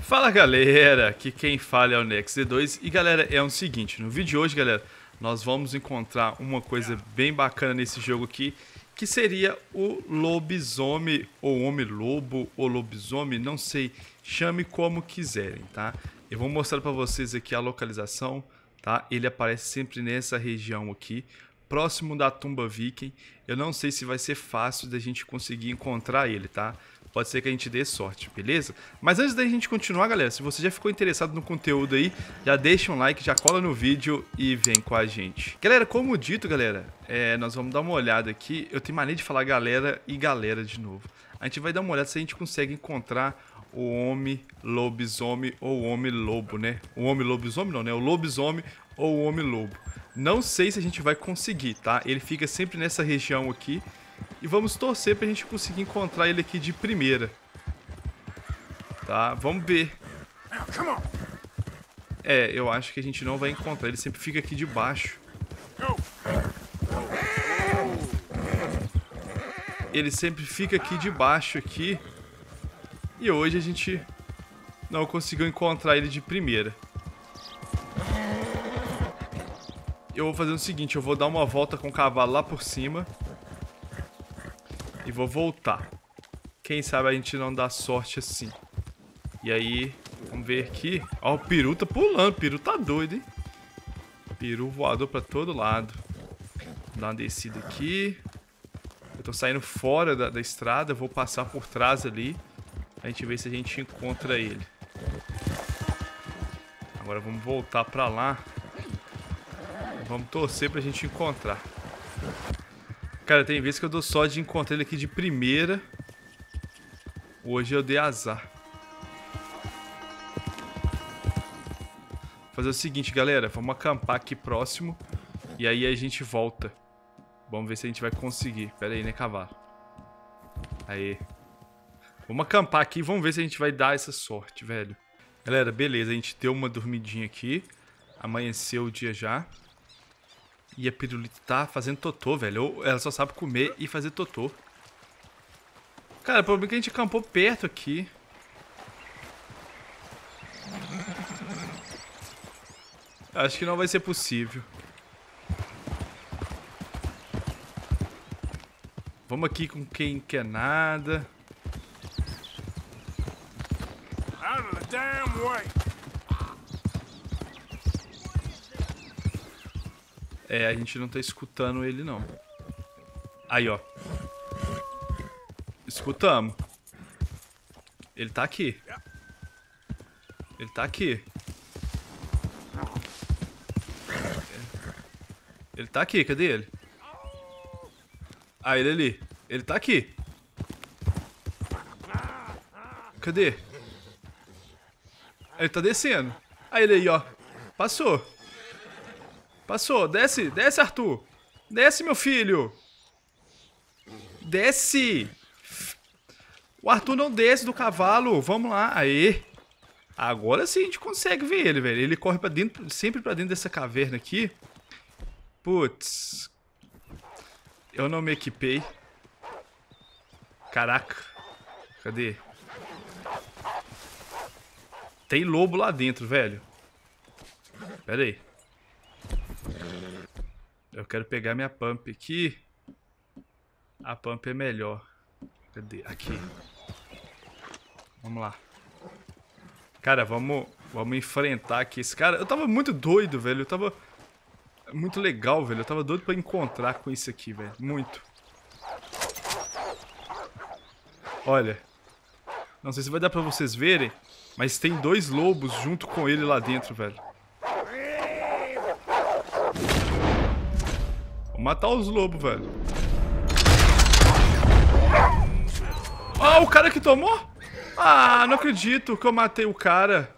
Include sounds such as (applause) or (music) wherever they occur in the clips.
Fala galera, aqui quem fala é o D 2 e galera, é o seguinte, no vídeo de hoje galera, nós vamos encontrar uma coisa bem bacana nesse jogo aqui, que seria o lobisomem ou homem-lobo ou lobisomem, não sei, chame como quiserem, tá? Eu vou mostrar para vocês aqui a localização, tá? Ele aparece sempre nessa região aqui, próximo da tumba viking. Eu não sei se vai ser fácil da gente conseguir encontrar ele, tá? Pode ser que a gente dê sorte, beleza? Mas antes da gente continuar, galera, se você já ficou interessado no conteúdo aí, já deixa um like, já cola no vídeo e vem com a gente. Galera, como dito, galera, é, nós vamos dar uma olhada aqui. Eu tenho mania de falar galera e galera de novo. A gente vai dar uma olhada se a gente consegue encontrar o homem lobisomem ou o homem lobo, né? O homem lobisomem não, né? O lobisomem ou o Homem-Lobo. Não sei se a gente vai conseguir, tá? Ele fica sempre nessa região aqui. E vamos torcer pra gente conseguir encontrar ele aqui de primeira. Tá, vamos ver. É, eu acho que a gente não vai encontrar. Ele sempre fica aqui de baixo. Ele sempre fica aqui de baixo aqui. E hoje a gente não conseguiu encontrar ele de primeira. eu vou fazer o seguinte, eu vou dar uma volta com o cavalo lá por cima. E vou voltar. Quem sabe a gente não dá sorte assim. E aí, vamos ver aqui. Ó, o peru tá pulando, o peru tá doido, hein? Peru voador pra todo lado. Vou dar uma descida aqui. Eu tô saindo fora da, da estrada, vou passar por trás ali. A gente vê se a gente encontra ele. Agora vamos voltar pra lá. Vamos torcer pra gente encontrar. Cara, tem vezes que eu dou sorte de encontrar ele aqui de primeira. Hoje eu dei azar. Fazer o seguinte, galera. Vamos acampar aqui próximo. E aí a gente volta. Vamos ver se a gente vai conseguir. Pera aí, né, cavalo? Aí. Vamos acampar aqui e vamos ver se a gente vai dar essa sorte, velho. Galera, beleza. A gente deu uma dormidinha aqui. Amanheceu o dia já. E a pirulita tá fazendo totô, velho. Ela só sabe comer e fazer totô. Cara, o problema é que a gente acampou perto aqui. Acho que não vai ser possível. Vamos aqui com quem quer nada. Out of the damn way. É, a gente não tá escutando ele, não. Aí, ó. Escutamos. Ele tá aqui. Ele tá aqui. Ele tá aqui, cadê ele? Ah, ele é ali. Ele tá aqui. Cadê? Ele tá descendo. Aí ele aí, ó. Passou. Passou. Desce, desce, Arthur. Desce, meu filho. Desce. O Arthur não desce do cavalo. Vamos lá. Aê. Agora sim a gente consegue ver ele, velho. Ele corre pra dentro, sempre pra dentro dessa caverna aqui. Putz. Eu não me equipei. Caraca. Cadê? Tem lobo lá dentro, velho. Pera aí. Eu quero pegar minha pump aqui. A pump é melhor. Cadê? Aqui. Vamos lá. Cara, vamos, vamos enfrentar aqui esse cara. Eu tava muito doido, velho. Eu tava muito legal, velho. Eu tava doido pra encontrar com isso aqui, velho. Muito. Olha. Não sei se vai dar pra vocês verem, mas tem dois lobos junto com ele lá dentro, velho. matar os lobos, velho. Ah, o cara que tomou? Ah, não acredito que eu matei o cara.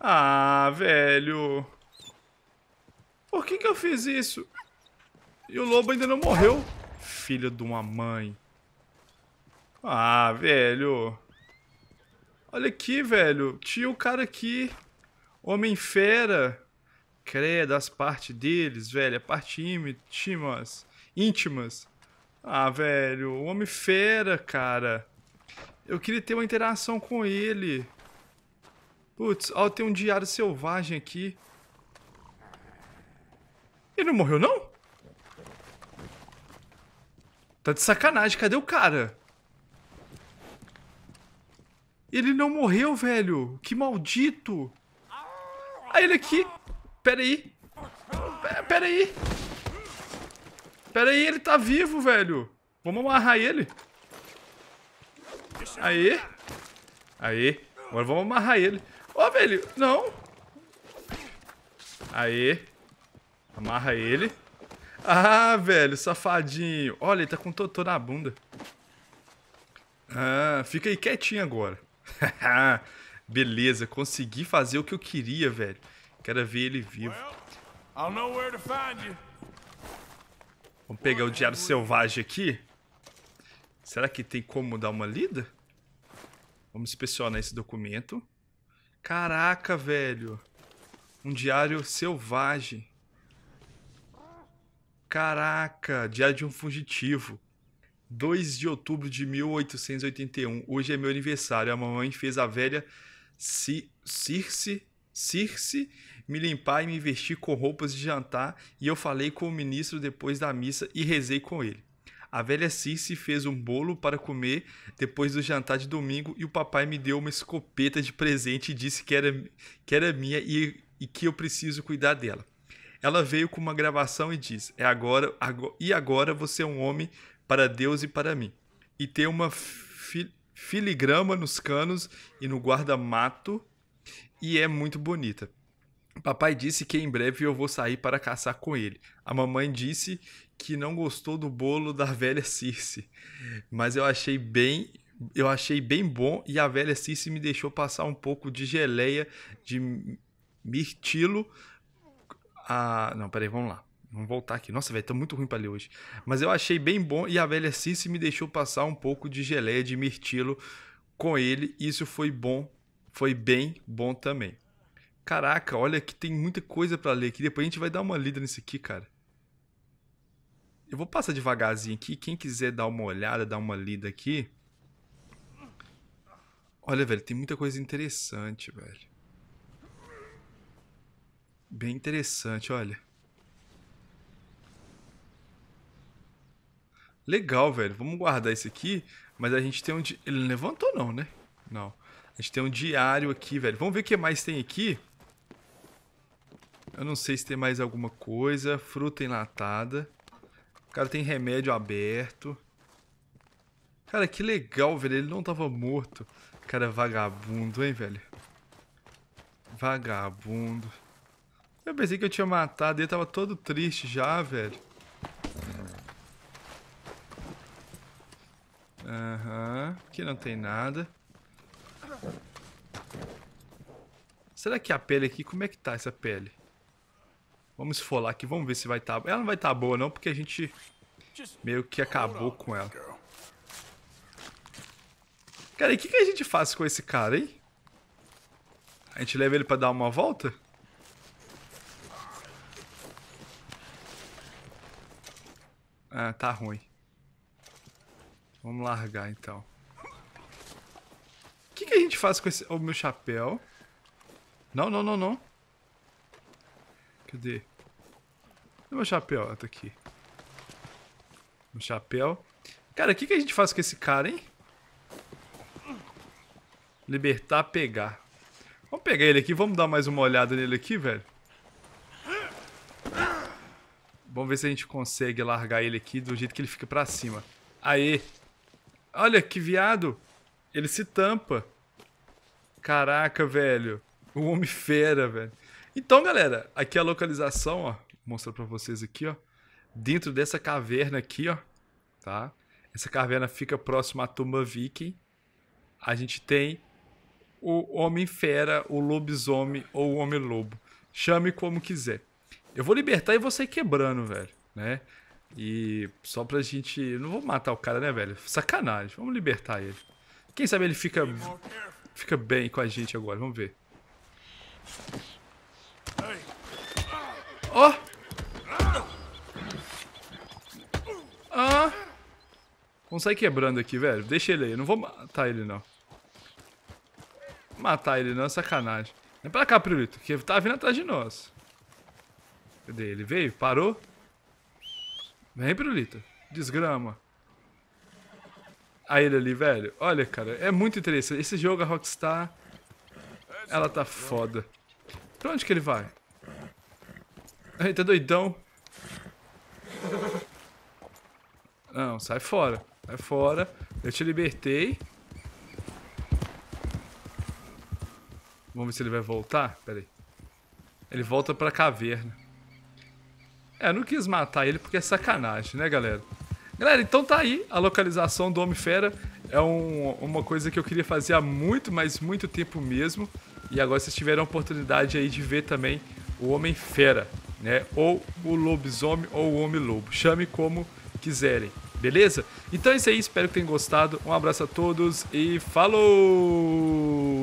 Ah, velho. Por que que eu fiz isso? E o lobo ainda não morreu. Filho de uma mãe. Ah, velho. Olha aqui, velho. Tinha o cara aqui. Homem fera. Credo, as partes deles, velho. A parte íntimas. Íntimas. Ah, velho. O homem fera, cara. Eu queria ter uma interação com ele. Putz, ó, tem um diário selvagem aqui. Ele não morreu, não? Tá de sacanagem, cadê o cara? Ele não morreu, velho. Que maldito. Ah, ele aqui. Pera aí. Pera aí. Pera aí, ele tá vivo, velho. Vamos amarrar ele. Aí. Aí. Agora vamos amarrar ele. Ó, oh, velho. Não. Aí. Amarra ele. Ah, velho, safadinho. Olha, ele tá com totô na bunda. Ah, fica aí quietinho agora. (laughs) Beleza, consegui fazer o que eu queria, velho. Quero ver ele vivo. Vamos pegar o Diário Selvagem aqui. Será que tem como dar uma lida? Vamos inspecionar esse documento. Caraca, velho. Um diário selvagem. Caraca, diário de um fugitivo. 2 de outubro de 1881. Hoje é meu aniversário. A mamãe fez a velha Circe Circe me limpar e me vestir com roupas de jantar, e eu falei com o ministro depois da missa e rezei com ele. A velha Circe fez um bolo para comer depois do jantar de domingo e o papai me deu uma escopeta de presente e disse que era, que era minha e, e que eu preciso cuidar dela. Ela veio com uma gravação e diz: "É agora, agora e agora você é um homem para Deus e para mim." E tem uma fi, filigrama nos canos e no guarda-mato e é muito bonita. Papai disse que em breve eu vou sair para caçar com ele. A mamãe disse que não gostou do bolo da velha Circe, mas eu achei bem, eu achei bem bom e a velha Circe me deixou passar um pouco de geleia de mirtilo. Ah, não, peraí, vamos lá. Vamos voltar aqui. Nossa, velho, tá muito ruim para ler hoje. Mas eu achei bem bom e a velha Circe me deixou passar um pouco de geleia de mirtilo com ele. Isso foi bom foi bem bom também. Caraca, olha que tem muita coisa para ler aqui. Depois a gente vai dar uma lida nesse aqui, cara. Eu vou passar devagarzinho aqui. Quem quiser dar uma olhada, dar uma lida aqui. Olha, velho, tem muita coisa interessante, velho. Bem interessante, olha. Legal, velho. Vamos guardar isso aqui. Mas a gente tem onde Ele não levantou não, né? Não. A gente tem um diário aqui, velho. Vamos ver o que mais tem aqui. Eu não sei se tem mais alguma coisa. Fruta enlatada. O cara tem remédio aberto. Cara, que legal, velho. Ele não tava morto. Cara, vagabundo, hein, velho. Vagabundo. Eu pensei que eu tinha matado. Ele tava todo triste já, velho. Aham. Uhum. Aqui não tem nada. Será que a pele aqui, como é que tá essa pele? Vamos esfolar aqui, vamos ver se vai estar... Tá... Ela não vai estar tá boa não, porque a gente meio que acabou com ela. Cara, e o que, que a gente faz com esse cara, hein? A gente leva ele pra dar uma volta? Ah, tá ruim. Vamos largar então que a gente faz com esse... o meu chapéu? Não, não, não, não. Cadê? Cadê meu chapéu? Ah, tá aqui. Meu chapéu. Cara, o que, que a gente faz com esse cara, hein? Libertar, pegar. Vamos pegar ele aqui, vamos dar mais uma olhada nele aqui, velho. Vamos ver se a gente consegue largar ele aqui do jeito que ele fica pra cima. Aê! Olha, que viado! Ele se tampa. Caraca, velho. O homem fera, velho. Então, galera, aqui a localização, ó. Vou mostrar pra vocês aqui, ó. Dentro dessa caverna aqui, ó. Tá? Essa caverna fica próxima à tumba viking. A gente tem o homem fera, o lobisomem ou o homem lobo. Chame como quiser. Eu vou libertar e vou sair quebrando, velho, né? E só pra gente. Não vou matar o cara, né, velho? Sacanagem. Vamos libertar ele. Quem sabe ele fica fica bem com a gente agora. Vamos ver. Ó! Oh! Ah! Vamos sair quebrando aqui, velho. Deixa ele aí. Eu não vou matar ele, não. Matar ele não é sacanagem. Vem pra cá, Prilito. que ele tá vindo atrás de nós. Cadê ele? Veio? Parou? Vem, Prilito. Desgrama a ele ali, velho. Olha, cara, é muito interessante. Esse jogo, a Rockstar, ela tá foda. Pra onde que ele vai? Ele tá doidão. Não, sai fora. Sai fora. Eu te libertei. Vamos ver se ele vai voltar. Pera aí. Ele volta pra caverna. É, eu não quis matar ele porque é sacanagem, né, galera? Galera, então tá aí a localização do Homem-Fera. É um, uma coisa que eu queria fazer há muito, mas muito tempo mesmo. E agora vocês tiveram a oportunidade aí de ver também o Homem-Fera, né? Ou o Lobisomem ou o Homem-Lobo. Chame como quiserem, beleza? Então é isso aí, espero que tenham gostado. Um abraço a todos e falou!